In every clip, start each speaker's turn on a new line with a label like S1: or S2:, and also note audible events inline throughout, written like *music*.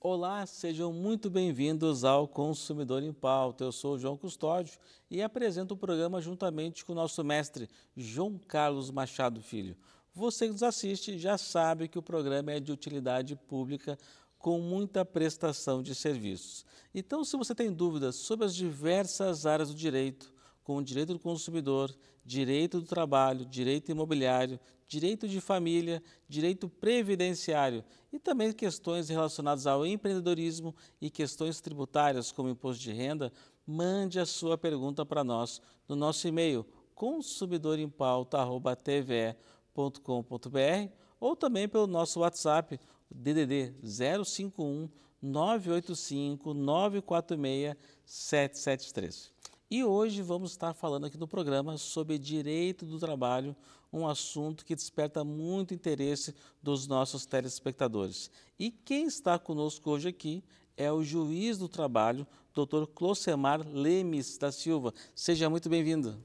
S1: Olá, sejam muito bem-vindos ao Consumidor em Pauta. Eu sou o João Custódio e apresento o programa juntamente com o nosso mestre João Carlos Machado Filho. Você que nos assiste já sabe que o programa é de utilidade pública com muita prestação de serviços. Então, se você tem dúvidas sobre as diversas áreas do direito, como direito do consumidor, direito do trabalho, direito imobiliário, direito de família, direito previdenciário e também questões relacionadas ao empreendedorismo e questões tributárias, como imposto de renda, mande a sua pergunta para nós no nosso e-mail consumidorempauta.tve.com.br ou também pelo nosso WhatsApp DDD 051 985 946 773. E hoje vamos estar falando aqui no programa sobre direito do trabalho, um assunto que desperta muito interesse dos nossos telespectadores. E quem está conosco hoje aqui é o juiz do trabalho, Dr. Closemar Lemes da Silva. Seja muito bem-vindo.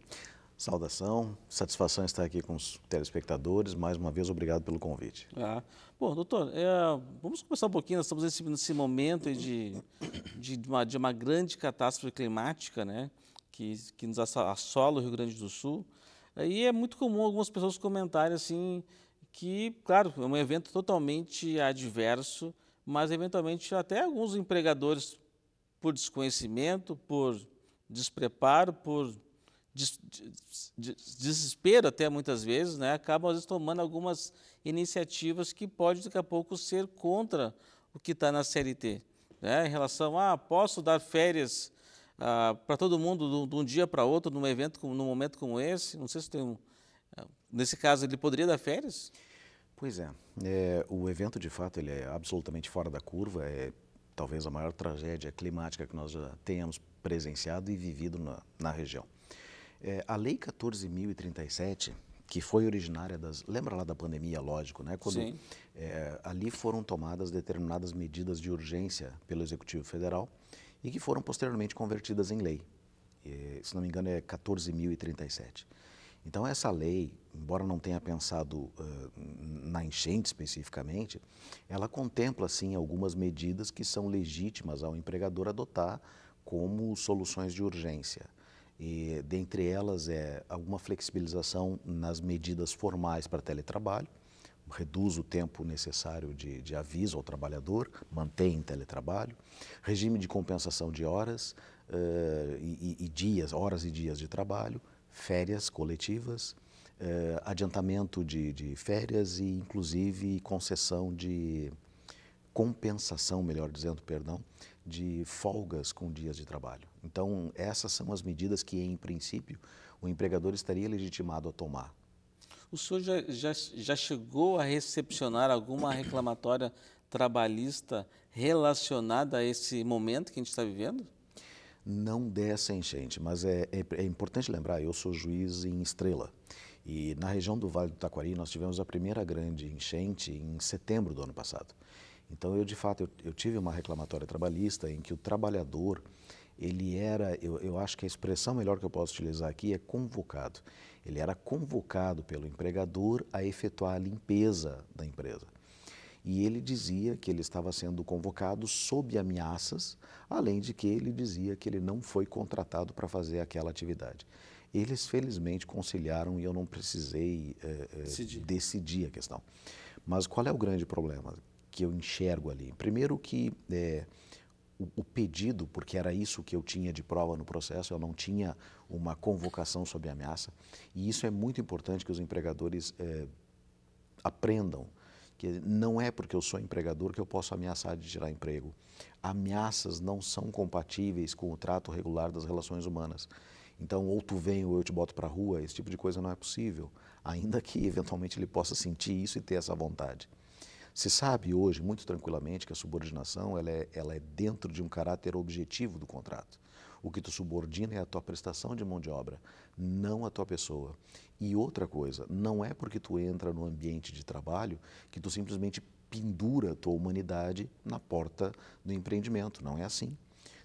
S2: Saudação, satisfação estar aqui com os telespectadores. Mais uma vez, obrigado pelo convite.
S1: Ah, Bom, doutor, é, vamos começar um pouquinho. Nós estamos nesse, nesse momento de, de, uma, de, uma, grande catástrofe climática, né? Que, que nos assola o Rio Grande do Sul. E é muito comum algumas pessoas comentarem assim que, claro, é um evento totalmente adverso, mas eventualmente até alguns empregadores, por desconhecimento, por despreparo, por des, des, desespero até muitas vezes, né, acabam às vezes tomando algumas iniciativas que pode daqui a pouco ser contra o que está na CLT. Né, em relação a, ah, posso dar férias ah, para todo mundo de um dia para outro, num evento, num momento como esse? Não sei se tem um... Ah, nesse caso, ele poderia dar férias? Pois é.
S2: é o evento, de fato, ele é absolutamente fora da curva. É talvez a maior tragédia climática que nós já tenhamos presenciado e vivido na, na região. É, a Lei 14.037, que foi originária das. Lembra lá da pandemia, lógico, né? Quando, Sim. É, ali foram tomadas determinadas medidas de urgência pelo Executivo Federal e que foram posteriormente convertidas em lei. E, é, se não me engano, é 14.037. Então, essa lei, embora não tenha pensado uh, na enchente especificamente, ela contempla, sim, algumas medidas que são legítimas ao empregador adotar como soluções de urgência. E, dentre elas é alguma flexibilização nas medidas formais para teletrabalho, reduz o tempo necessário de, de aviso ao trabalhador, mantém teletrabalho, regime de compensação de horas uh, e, e, dias, horas e dias de trabalho, férias coletivas, uh, adiantamento de, de, férias e inclusive concessão de compensação, melhor dizendo, perdão, de folgas com dias de trabalho. Então, essas são as medidas que, em princípio, o empregador estaria legitimado a tomar.
S1: O senhor já, já, já chegou a recepcionar alguma reclamatória trabalhista relacionada a esse momento que a gente está vivendo?
S2: Não dessa enchente, mas é, é, é importante lembrar, eu sou juiz em Estrela. E na região do Vale do Taquari, nós tivemos a primeira grande enchente em setembro do ano passado. Então, eu de fato, eu, eu tive uma reclamatória trabalhista em que o trabalhador ele era, eu, eu acho que a expressão melhor que eu posso utilizar aqui é convocado. Ele era convocado pelo empregador a efetuar a limpeza da empresa. E ele dizia que ele estava sendo convocado sob ameaças, além de que ele dizia que ele não foi contratado para fazer aquela atividade. Eles felizmente conciliaram e eu não precisei eh, eh, decidir. decidir. a questão. Mas qual é o grande problema que eu enxergo ali? Primeiro que eh, o, o, pedido, porque era isso que eu tinha de prova no processo, eu não tinha uma convocação sob ameaça. E isso é muito importante que os empregadores é, aprendam que não é porque eu sou empregador que eu posso ameaçar de tirar emprego. Ameaças não são compatíveis com o trato regular das relações humanas. Então, ou tu vem ou eu te boto para a rua, esse tipo de coisa não é possível, ainda que eventualmente ele possa sentir isso e ter essa vontade. Se sabe hoje, muito tranquilamente, que a subordinação ela é, ela é dentro de um caráter objetivo do contrato. O que tu subordina é a tua prestação de mão de obra, não a tua pessoa. E outra coisa, não é porque tu entra no ambiente de trabalho que tu simplesmente pendura a tua humanidade na porta do empreendimento. Não é assim.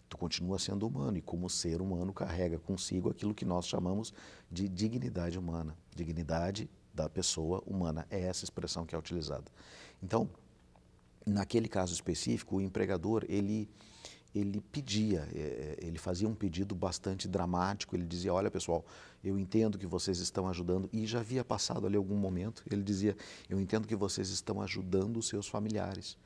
S2: Tu continua sendo humano e, como ser humano, carrega consigo aquilo que nós chamamos de dignidade humana. Dignidade da pessoa humana. É essa expressão que é utilizada. Então, naquele caso específico, o empregador, ele ele pedia, é, é, ele fazia um pedido bastante dramático. Ele dizia: Olha, pessoal, eu entendo que vocês estão ajudando. E já havia passado ali algum momento. Ele dizia: Eu entendo que vocês estão ajudando os seus familiares.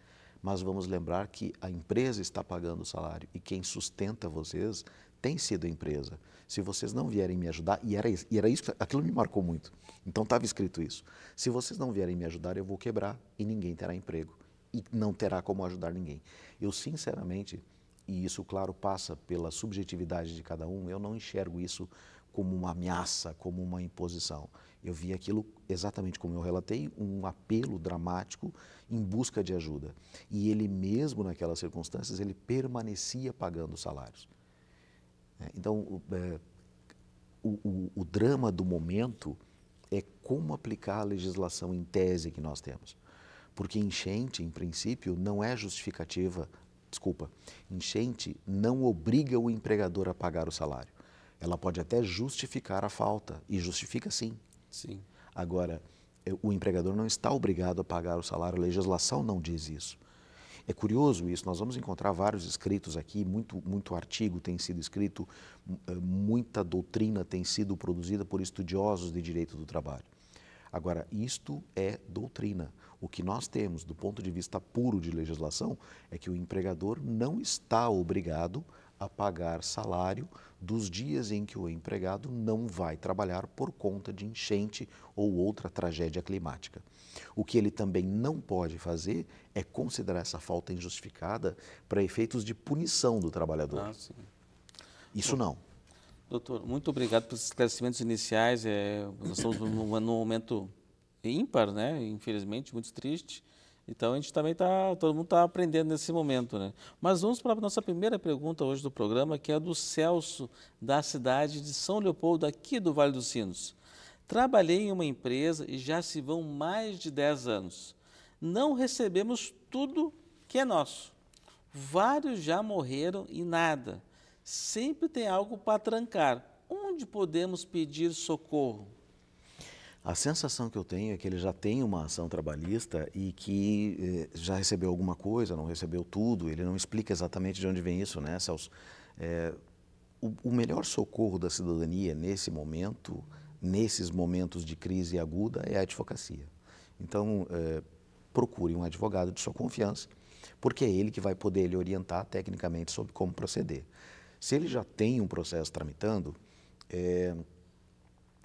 S2: Mas vamos lembrar que a empresa está pagando o salário e quem sustenta vocês tem sido a empresa. Se vocês não vierem me ajudar, e era, e era isso, aquilo me marcou muito. Então estava escrito isso. Se vocês não vierem me ajudar, eu vou quebrar e ninguém terá emprego e não terá como ajudar ninguém. Eu sinceramente, e isso claro passa pela subjetividade de cada um, eu não enxergo isso como uma ameaça, como uma imposição. Eu vi aquilo exatamente como eu relatei, um apelo dramático em busca de ajuda. E ele mesmo naquelas circunstâncias, ele permanecia pagando salários. É, então, é, o, o, o drama do momento é como aplicar a legislação em tese que nós temos. Porque enchente, em princípio, não é justificativa, desculpa, enchente não obriga o empregador a pagar o salário. Ela pode até justificar a falta, e justifica sim. Sim. Agora, é, o empregador não está obrigado a pagar o salário, a legislação não diz isso. É curioso isso, nós vamos encontrar vários escritos aqui, muito, muito artigo tem sido escrito, eh, muita doutrina tem sido produzida por estudiosos de direito do trabalho. Agora, isto é doutrina. O que nós temos do ponto de vista puro de legislação é que o empregador não está obrigado a pagar salário dos dias em que o empregado não vai trabalhar por conta de enchente ou outra tragédia climática. O que ele também não pode fazer é considerar essa falta injustificada para efeitos de punição do trabalhador.
S1: Ah, Isso não. Doutor, muito obrigado pelos esclarecimentos iniciais. É, nós estamos num momento ímpar, né? infelizmente, muito triste. Então a gente também está, todo mundo está aprendendo nesse momento, né? Mas vamos para a nossa primeira pergunta hoje do programa, que é do Celso, da cidade de São Leopoldo, aqui do Vale dos Sinos. Trabalhei em uma empresa e já se vão mais de 10 anos. Não recebemos tudo que é nosso. Vários já morreram e nada. Sempre tem algo para trancar. Onde podemos pedir socorro?
S2: A sensação que eu tenho é que ele já tem uma ação trabalhista e que eh, já recebeu alguma coisa, não recebeu tudo, ele não explica exatamente de onde vem isso, né, Celso? É, o, o, melhor socorro da cidadania nesse momento, nesses momentos de crise aguda, é a advocacia. Então, eh, procure um advogado de sua confiança, porque é ele que vai poder lhe orientar tecnicamente sobre como proceder. Se ele já tem um processo tramitando, eh,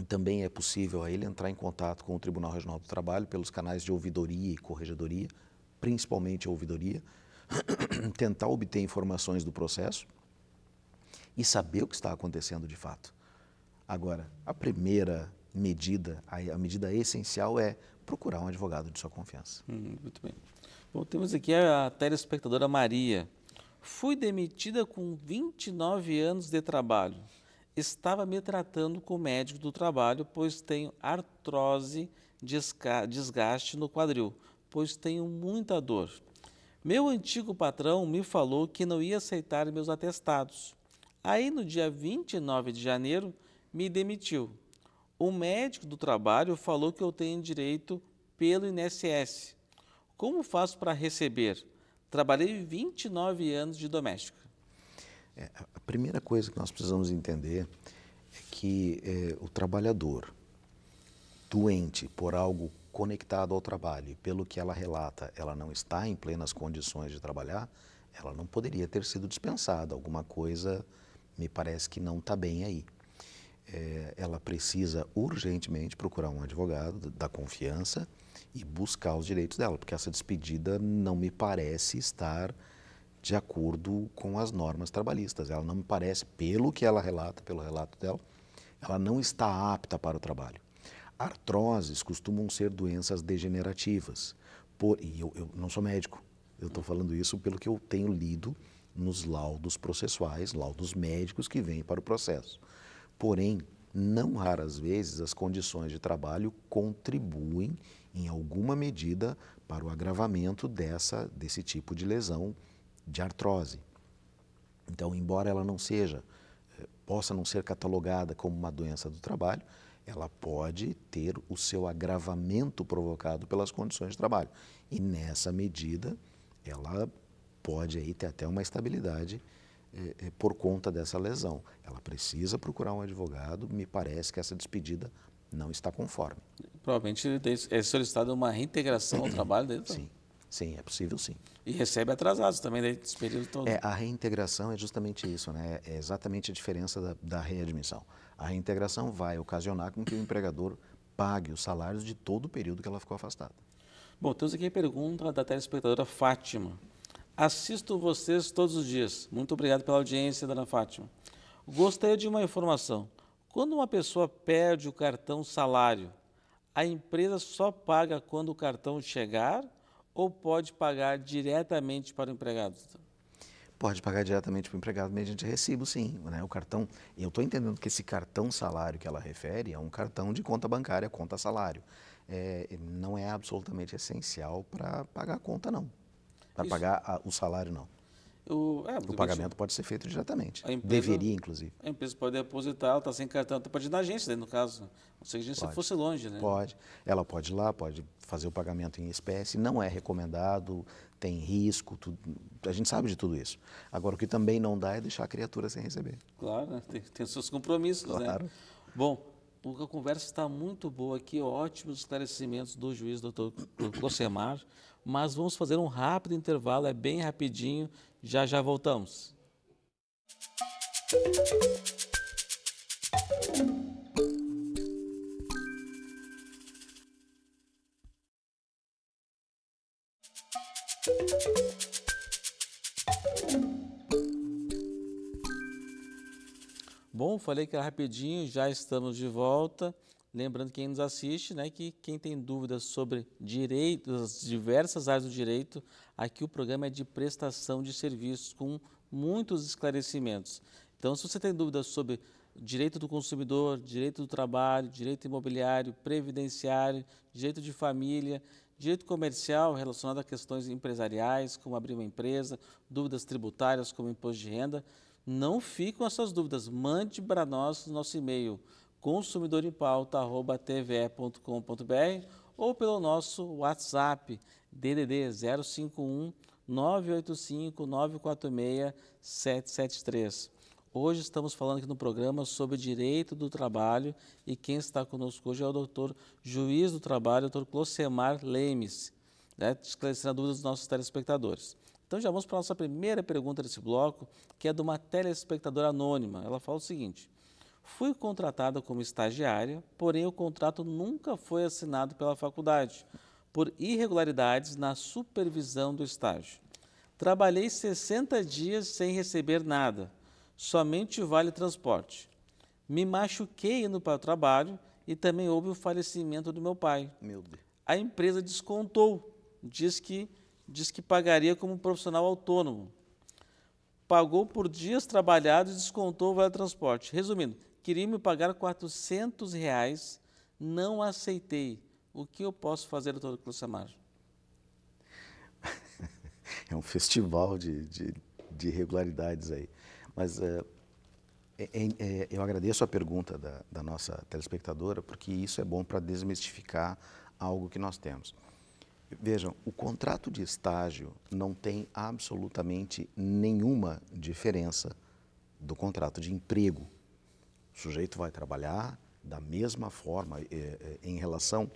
S2: também é possível a ele entrar em contato com o Tribunal Regional do Trabalho pelos canais de ouvidoria e corregedoria, principalmente a ouvidoria, *clears throat* tentar obter informações do processo e saber o que está acontecendo de fato. Agora, a primeira medida, a, medida essencial é procurar um advogado de sua confiança. Hum, muito bem. Bom, temos
S1: aqui a telespectadora Maria. Fui demitida com 29 anos de trabalho estava me tratando com o médico do trabalho, pois tenho artrose, desgaste no quadril, pois tenho muita dor. Meu antigo patrão me falou que não ia aceitar meus atestados. Aí, no dia 29 de janeiro, me demitiu. O médico do trabalho falou que eu tenho direito pelo INSS. Como faço para receber? Trabalhei 29 anos de doméstico. É, a
S2: primeira coisa que nós precisamos entender é que é, o trabalhador doente por algo conectado ao trabalho e pelo que ela relata, ela não está em plenas condições de trabalhar, ela não poderia ter sido dispensada. Alguma coisa me parece que não está bem aí. É, ela precisa urgentemente procurar um advogado da confiança e buscar os direitos dela, porque essa despedida não me parece estar de acordo com as normas trabalhistas. Ela não me parece, pelo que ela relata, pelo relato dela, ela não está apta para o trabalho. Artroses costumam ser doenças degenerativas. Por, e eu, eu não sou médico, eu estou falando isso pelo que eu tenho lido nos laudos processuais, laudos médicos que vêm para o processo. Porém, não raras vezes as condições de trabalho contribuem em alguma medida para o agravamento dessa desse tipo de lesão de artrose. Então, embora ela não seja, eh, possa não ser catalogada como uma doença do trabalho, ela pode ter o seu agravamento provocado pelas condições de trabalho. E nessa medida, ela pode aí ter até uma estabilidade eh, eh, por conta dessa lesão. Ela precisa procurar um advogado, me parece que essa despedida não está conforme.
S1: Provavelmente é solicitada uma reintegração ao trabalho dele. Tá? Sim. Sim, é possível sim. E recebe atrasados também nesse período todo. É, a
S2: reintegração é justamente isso, né? É exatamente a diferença da, da readmissão. A reintegração vai ocasionar com que o empregador pague os salários de todo o período que ela ficou afastada.
S1: Bom, temos aqui a pergunta da telespectadora Fátima. Assisto vocês todos os dias. Muito obrigado pela audiência, dona Fátima. Gostaria de uma informação. Quando uma pessoa perde o cartão salário, a empresa só paga quando o cartão chegar ou pode pagar diretamente para o empregado?
S2: Pode pagar diretamente para o empregado mediante recibo, sim. Né? O cartão, eu estou entendendo que esse cartão salário que ela refere é um cartão de conta bancária, conta salário. É, não é absolutamente essencial para pagar a conta, não. Para pagar a, o salário, não.
S1: O, é, o pagamento
S2: pode ser feito diretamente. Empresa, Deveria, inclusive.
S1: A empresa pode depositar, ela está sem cartão, tá pode ir na agência, né, no caso. Se a agência pode. fosse longe, né? Pode.
S2: Ela pode ir lá, pode fazer o pagamento em espécie, não é recomendado, tem risco, tudo, a gente sabe de tudo isso. Agora, o que também não dá é deixar a criatura sem receber.
S1: Claro, né? tem, tem seus compromissos, né? claro. né? Bom, a conversa está muito boa aqui, ótimos esclarecimentos do juiz doutor Cossemar mas vamos fazer um rápido intervalo, é bem rapidinho, já já voltamos. Bom, falei que era rapidinho, já estamos de volta. Lembrando quem nos assiste, né, que quem tem dúvidas sobre direitos, as diversas áreas do direito, aqui o programa é de prestação de serviços com muitos esclarecimentos. Então, se você tem dúvidas sobre direito do consumidor, direito do trabalho, direito imobiliário, previdenciário, direito de família, direito comercial relacionado a questões empresariais, como abrir uma empresa, dúvidas tributárias, como imposto de renda, não fiquem com essas dúvidas. Mande para nós no nosso e-mail consumidorimepauta.tve.com.br ou pelo nosso WhatsApp, DDD 051 985 946 773. Hoje estamos falando aqui no programa sobre direito do trabalho e quem está conosco hoje é o doutor juiz do trabalho, doutor Closemar Lemes, né, esclarecendo a dúvida dos nossos telespectadores. Então já vamos para a nossa primeira pergunta desse bloco, que é de uma telespectadora anônima. Ela fala o seguinte: Fui contratada como estagiária, porém o contrato nunca foi assinado pela faculdade, por irregularidades na supervisão do estágio. Trabalhei 60 dias sem receber nada, somente vale transporte. Me machuquei indo para o trabalho e também houve o falecimento do meu pai. Meu Deus. A empresa descontou, diz que, diz que pagaria como profissional autônomo. Pagou por dias trabalhados e descontou o vale transporte. Resumindo, Queria me pagar 400 reais, não aceitei. O que eu posso fazer, doutor Cruz Samar? *laughs*
S2: É um festival de, de, de irregularidades aí. Mas eh, é, é, é, eu agradeço a pergunta da, da nossa telespectadora, porque isso é bom para desmistificar algo que nós temos. Vejam, o contrato de estágio não tem absolutamente nenhuma diferença do contrato de emprego. O sujeito vai trabalhar da mesma forma eh, eh, em relação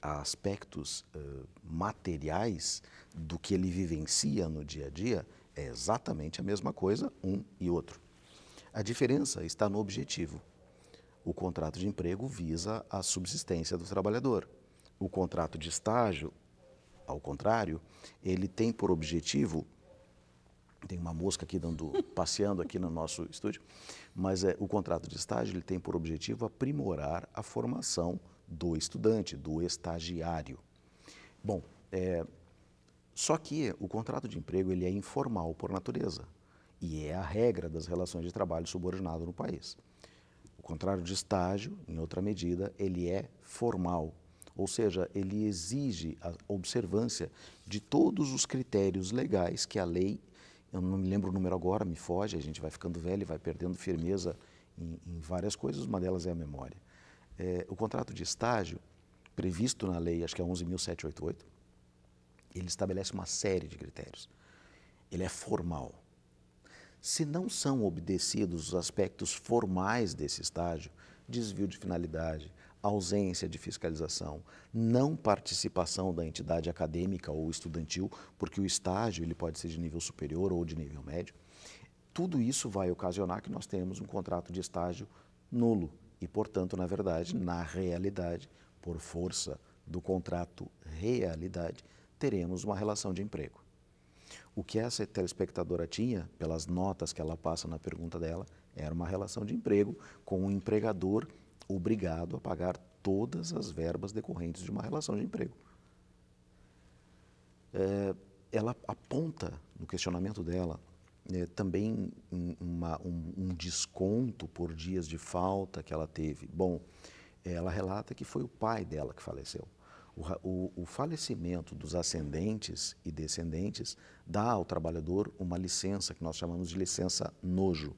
S2: a aspectos eh, materiais do que ele vivencia no dia a dia, é exatamente a mesma coisa, um e outro. A diferença está no objetivo. O contrato de emprego visa a subsistência do trabalhador. O contrato de estágio, ao contrário, ele tem por objetivo tem uma mosca aqui dando, *laughs* passeando aqui no nosso estúdio, mas é, o contrato de estágio ele tem por objetivo aprimorar a formação do estudante, do estagiário. Bom, é, só que o contrato de emprego ele é informal por natureza e é a regra das relações de trabalho subordinado no país. O contrário de estágio, em outra medida, ele é formal, ou seja, ele exige a observância de todos os critérios legais que a lei eu não me lembro o número agora, me foge, a gente vai ficando velho e vai perdendo firmeza em, em, várias coisas, uma delas é a memória. É, o contrato de estágio, previsto na lei, acho que é 11.788, ele estabelece uma série de critérios. Ele é formal. Se não são obedecidos os aspectos formais desse estágio, desvio de finalidade, ausência de fiscalização, não participação da entidade acadêmica ou estudantil, porque o estágio ele pode ser de nível superior ou de nível médio, tudo isso vai ocasionar que nós tenhamos um contrato de estágio nulo e, portanto, na verdade, na realidade, por força do contrato realidade, teremos uma relação de emprego. O que essa telespectadora tinha, pelas notas que ela passa na pergunta dela, era uma relação de emprego com um empregador obrigado a pagar todas as verbas decorrentes de uma relação de emprego. É, ela aponta no questionamento dela é, também uma, um, um, desconto por dias de falta que ela teve. Bom, ela relata que foi o pai dela que faleceu. O, o, o falecimento dos ascendentes e descendentes dá ao trabalhador uma licença que nós chamamos de licença nojo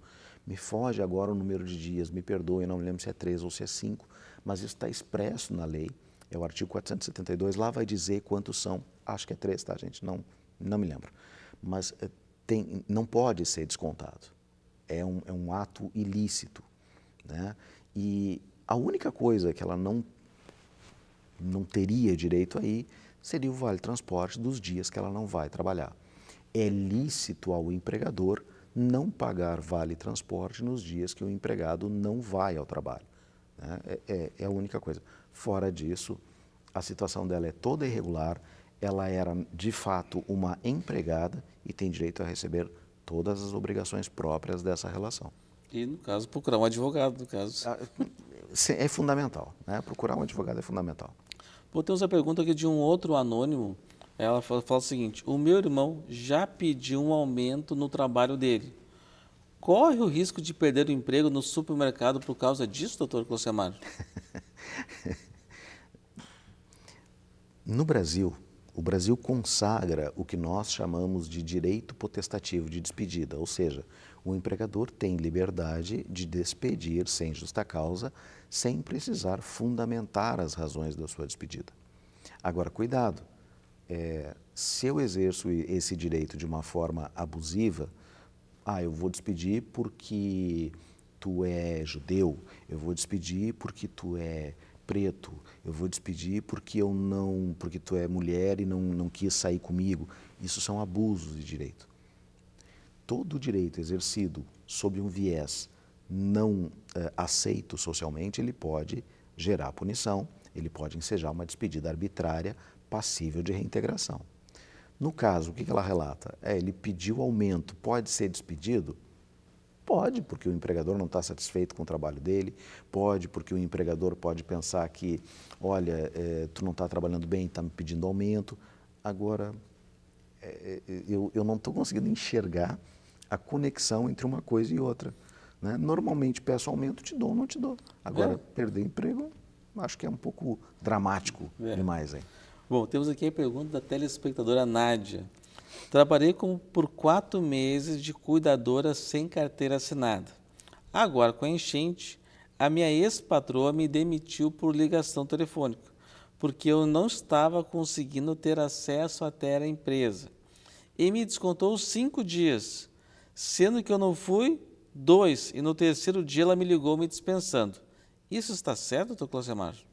S2: me foge agora o número de dias, me perdoe, não me lembro se é três ou se é cinco, mas isso está expresso na lei, é o artigo 472, lá vai dizer quantos são, acho que é três, tá gente, não, não me lembro, mas eh, tem, não pode ser descontado, é um, é um ato ilícito, né? E a única coisa que ela não, não teria direito aí seria o vale-transporte dos dias que ela não vai trabalhar. É lícito ao empregador não pagar vale transporte nos dias que o empregado não vai ao trabalho. Né? É, é, é, a única coisa. Fora disso, a situação dela é toda irregular, ela era de fato uma empregada e tem direito a receber todas as obrigações próprias dessa relação.
S1: E, no caso, procurar um advogado, no caso. Ah,
S2: é fundamental, né? Procurar um advogado é fundamental.
S1: vou temos a pergunta aqui de um outro anônimo ela fala, fala o seguinte: o meu irmão já pediu um aumento no trabalho dele. Corre o risco de perder o emprego no supermercado por causa disso, doutor Clocemar?
S2: *laughs* no Brasil, o Brasil consagra o que nós chamamos de direito potestativo de despedida, ou seja, o empregador tem liberdade de despedir sem justa causa, sem precisar fundamentar as razões da sua despedida. Agora, cuidado, é, se eu exerço esse direito de uma forma abusiva, ah, eu vou despedir porque tu é judeu, eu vou despedir porque tu é preto, eu vou despedir porque eu não, porque tu é mulher e não, não quis sair comigo. Isso são abusos de direito. Todo direito exercido sob um viés não eh, aceito socialmente, ele pode gerar punição, ele pode ensejar uma despedida arbitrária passível de reintegração. No caso, o que ela relata? É, ele pediu aumento, pode ser despedido? Pode, porque o empregador não está satisfeito com o trabalho dele, pode, porque o empregador pode pensar que, olha, é, tu não está trabalhando bem, está me pedindo aumento. Agora, é, é, é eu, eu não estou conseguindo enxergar a conexão entre uma coisa e outra. Né? Normalmente peço aumento, te dou, não te dou. Agora, é. perder emprego, acho que é um pouco dramático é.
S1: demais. Hein? Bom, temos aqui a pergunta da telespectadora Nádia. Trabalhei como por quatro meses de cuidadora sem carteira assinada. Agora, com a enchente, a minha ex-patroa me demitiu por ligação telefônica, porque eu não estava conseguindo ter acesso até a empresa. E me descontou cinco dias, sendo que eu não fui dois, e no terceiro dia ela me ligou me dispensando. Isso está certo, doutor Cláudio Marjo?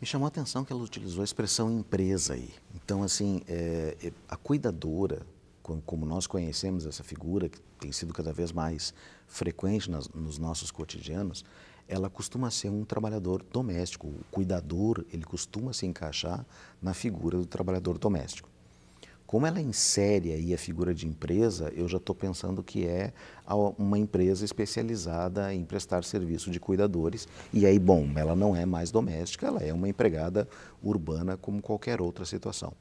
S2: Me chamou a atenção que ela utilizou a expressão empresa aí. Então, assim, é, é a cuidadora, como nós conhecemos essa figura, que tem sido cada vez mais frequente nas, nos nossos cotidianos, ela costuma ser um trabalhador doméstico. O cuidador, ele costuma se encaixar na figura do trabalhador doméstico. Como ela insere aí a figura de empresa, eu já estou pensando que é uma empresa especializada em prestar serviço de cuidadores. E aí, bom, ela não é mais doméstica, ela é uma empregada urbana como qualquer outra situação.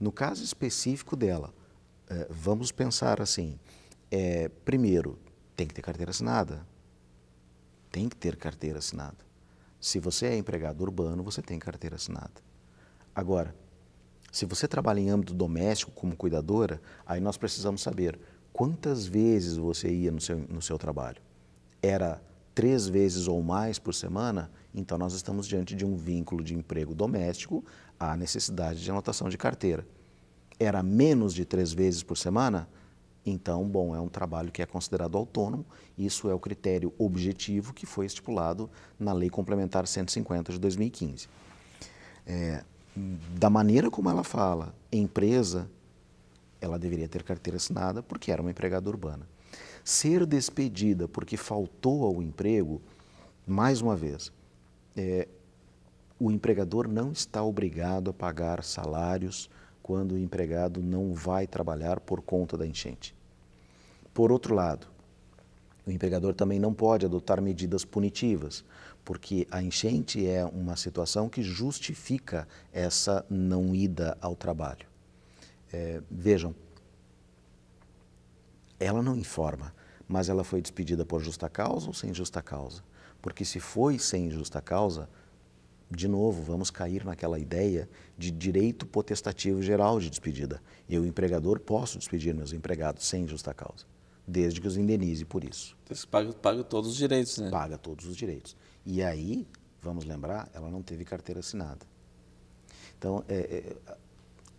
S2: No caso específico dela, eh, vamos pensar assim: é, primeiro, tem que ter carteira assinada. Tem que ter carteira assinada. Se você é empregado urbano, você tem carteira assinada. Agora, se você trabalha em âmbito doméstico como cuidadora, aí nós precisamos saber quantas vezes você ia no seu, no seu trabalho. Era três vezes ou mais por semana? Então nós estamos diante de um vínculo de emprego doméstico à necessidade de anotação de carteira. Era menos de três vezes por semana? Então, bom, é um trabalho que é considerado autônomo, isso é o critério objetivo que foi estipulado na Lei Complementar 150 de 2015. É, da maneira como ela fala, empresa, ela deveria ter carteira assinada porque era uma empregada urbana. Ser despedida porque faltou ao emprego, mais uma vez, é, o empregador não está obrigado a pagar salários quando o empregado não vai trabalhar por conta da enchente. Por outro lado, o empregador também não pode adotar medidas punitivas, porque a enchente é uma situação que justifica essa não ida ao trabalho. É, vejam, ela não informa, mas ela foi despedida por justa causa ou sem justa causa? Porque se foi sem justa causa, de novo, vamos cair naquela ideia de direito potestativo geral de despedida. Eu, empregador, posso despedir meus empregados sem justa causa, desde que os indenize por isso. Então,
S1: paga, paga todos os direitos, né? Paga todos os direitos.
S2: E aí, vamos lembrar, ela não teve carteira assinada. Então, é, é,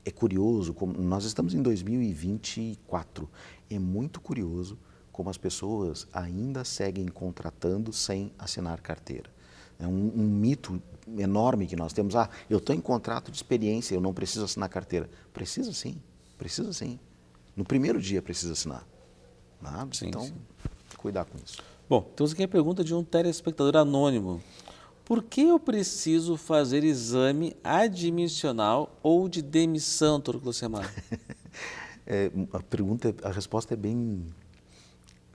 S2: é curioso, como nós estamos em 2024, é muito curioso como as pessoas ainda seguem contratando sem assinar carteira. É um, um mito enorme que nós temos. Ah, eu estou em contrato de experiência, eu não preciso assinar carteira. Precisa sim,
S1: precisa sim. No primeiro dia precisa assinar. Ah, sim, então, sim. cuidar com isso. Bom, temos então, aqui a pergunta de um telespectador anônimo. Por que eu preciso fazer exame admissional ou de demissão, doutor *laughs*
S2: é, a pergunta, a resposta é bem...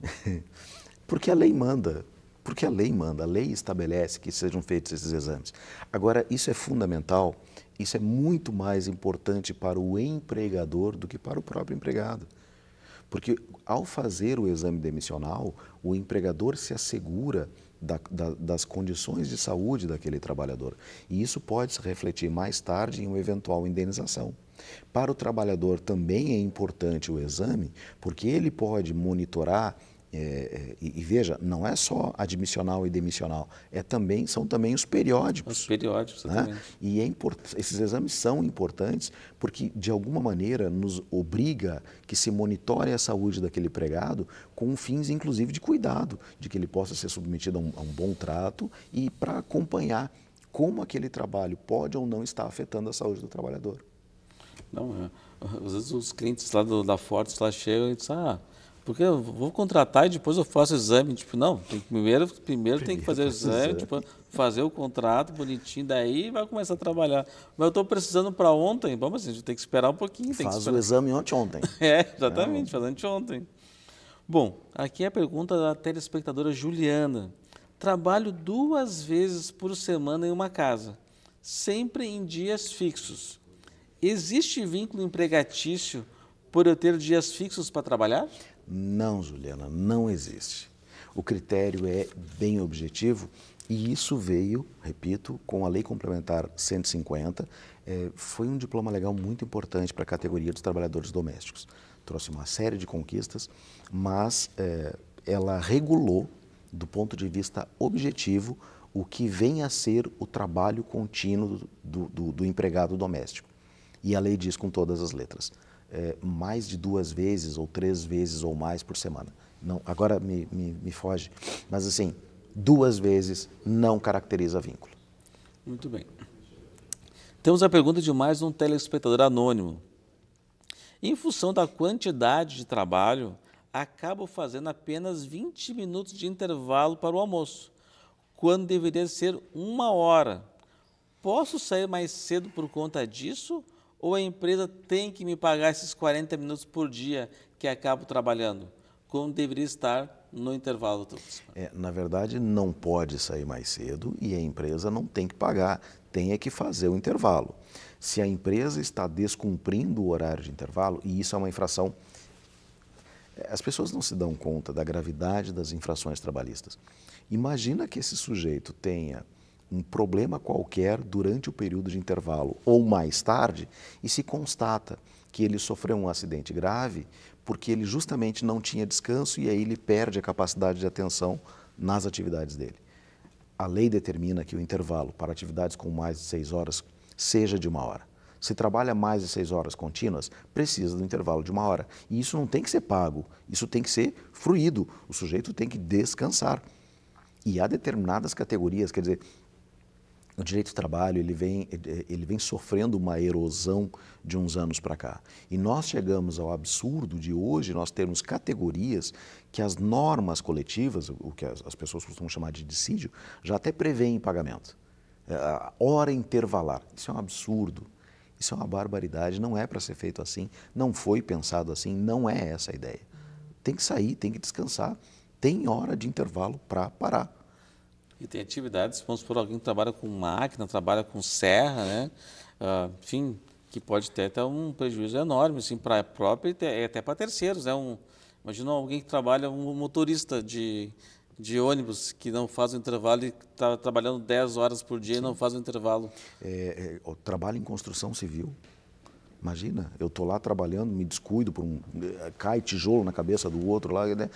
S2: *laughs* Porque a lei manda. Porque a lei manda, a lei estabelece que sejam feitos esses exames. Agora, isso é fundamental, isso é muito mais importante para o empregador do que para o próprio empregado. Porque ao fazer o exame demissional, o empregador se assegura da, da, das condições de saúde daquele trabalhador. E isso pode se refletir mais tarde em uma eventual indenização. Para o trabalhador também é importante o exame, porque ele pode monitorar é, é, e, e, veja, não é só admissional e demissional, é também, são também os periódicos.
S1: Os periódicos, né? exatamente. Né?
S2: E é esses exames são importantes porque, de alguma maneira, nos obriga que se monitore a saúde daquele empregado com fins, inclusive, de cuidado, de que ele possa ser submetido a um, a um bom trato e para acompanhar como aquele trabalho pode ou não estar afetando a saúde do trabalhador.
S1: Não, é. às vezes os clientes lá do, da Fortes lá chegam e dizem, ah, porque eu vou contratar e depois eu faço o exame. Tipo, não, tem, primeiro, primeiro, primeiro tem que fazer o exame, exame. Tipo, fazer o contrato bonitinho, daí vai começar a trabalhar. Mas eu estou precisando para ontem, vamos assim, a gente tem que esperar um pouquinho. Faz o exame
S2: ontem ontem. *laughs*
S1: é, exatamente, é. faz anteontem. Bom, aqui é a pergunta da telespectadora Juliana. Trabalho duas vezes por semana em uma casa, sempre em dias fixos. Existe vínculo empregatício por eu ter dias fixos para trabalhar?
S2: Não, Juliana, não existe. O critério é bem objetivo e isso veio, repito, com a Lei Complementar 150. É, foi um diploma legal muito importante para a categoria dos trabalhadores domésticos. Trouxe uma série de conquistas, mas é, ela regulou, do ponto de vista objetivo, o que vem a ser o trabalho contínuo do, do, do empregado doméstico. E a lei diz com todas as letras: é, mais de duas vezes ou três vezes ou mais por semana. Não, agora me, me, me, foge, mas assim, duas vezes não caracteriza vínculo.
S1: Muito bem. Temos a pergunta de mais um telespectador anônimo. Em função da quantidade de trabalho, acabo fazendo apenas 20 minutos de intervalo para o almoço, quando deveria ser uma hora. Posso sair mais cedo por conta disso? ou a empresa tem que me pagar esses 40 minutos por dia que acabo trabalhando, como deveria estar no intervalo
S2: é, Na verdade, não pode sair mais cedo e a empresa não tem que pagar, tem é que fazer o intervalo. Se a empresa está descumprindo o horário de intervalo, e isso é uma infração, é, as pessoas não se dão conta da gravidade das infrações trabalhistas. Imagina que esse sujeito tenha um problema qualquer durante o período de intervalo ou mais tarde e se constata que ele sofreu um acidente grave porque ele justamente não tinha descanso e aí ele perde a capacidade de atenção nas atividades dele. A lei determina que o intervalo para atividades com mais de seis horas seja de uma hora. Se trabalha mais de seis horas contínuas, precisa do intervalo de uma hora. E isso não tem que ser pago, isso tem que ser fruído. O sujeito tem que descansar. E há determinadas categorias, quer dizer, o direito do trabalho ele vem, ele vem sofrendo uma erosão de uns anos para cá. E nós chegamos ao absurdo de hoje nós termos categorias que as normas coletivas, o que as pessoas costumam chamar de dissídio, já até prevêem pagamento. É, hora intervalar. Isso é um absurdo. Isso é uma barbaridade. Não é para ser feito assim. Não foi pensado assim. Não é essa a ideia. Tem que sair, tem que descansar. Tem hora de intervalo para parar
S1: e tem atividades, vamos por alguém que trabalha com máquina, trabalha com serra, né? Uh, enfim, que pode ter até um prejuízo enorme, assim, para a própria e até para terceiros, né? Um, imagina alguém que trabalha, um motorista de, de ônibus que não faz o intervalo e está trabalhando 10 horas por dia Sim. e não faz o intervalo.
S2: É, é, trabalho em construção civil. Imagina, eu estou lá trabalhando, me descuido, por um, é, cai tijolo na cabeça do outro lá. Né?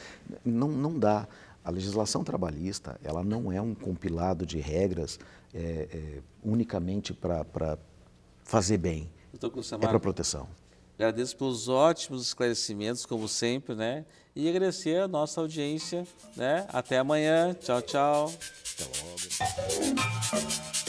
S2: Não, não dá. A legislação trabalhista ela não é um compilado de regras é, é, unicamente para fazer bem.
S1: Doutor é para proteção. Agradeço pelos ótimos esclarecimentos, como sempre, né? E agradecer a nossa audiência, né? Até amanhã. Tchau, tchau. Até logo.